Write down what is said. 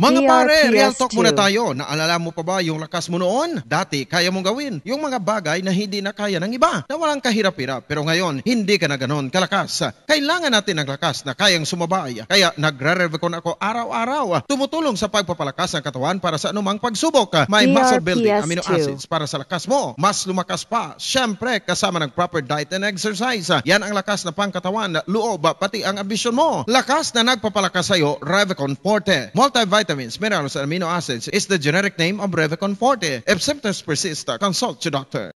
Mga pare, real talk muna tayo. Naalala mo pa ba yung lakas mo noon? Dati, kaya mong gawin. Yung mga bagay na hindi na kaya ng iba. Na walang kahirap-hirap. Pero ngayon, hindi ka na ganon kalakas. Kailangan natin ng lakas na kayang sumabay. Kaya nagre-revicon ako araw-araw. Tumutulong sa pagpapalakas ng katawan para sa anumang pagsubok. May PRPS2. muscle building amino acids para sa lakas mo. Mas lumakas pa. Siyempre, kasama ng proper diet and exercise. Yan ang lakas na pangkatawan, loob, pati ang ambisyon mo. Lakas na nagpapalakas sa'yo, Revicon Forte. Multivitamin vitamins, minerals, and amino acids is the generic name of Revacon Forte. If symptoms persist, consult your doctor.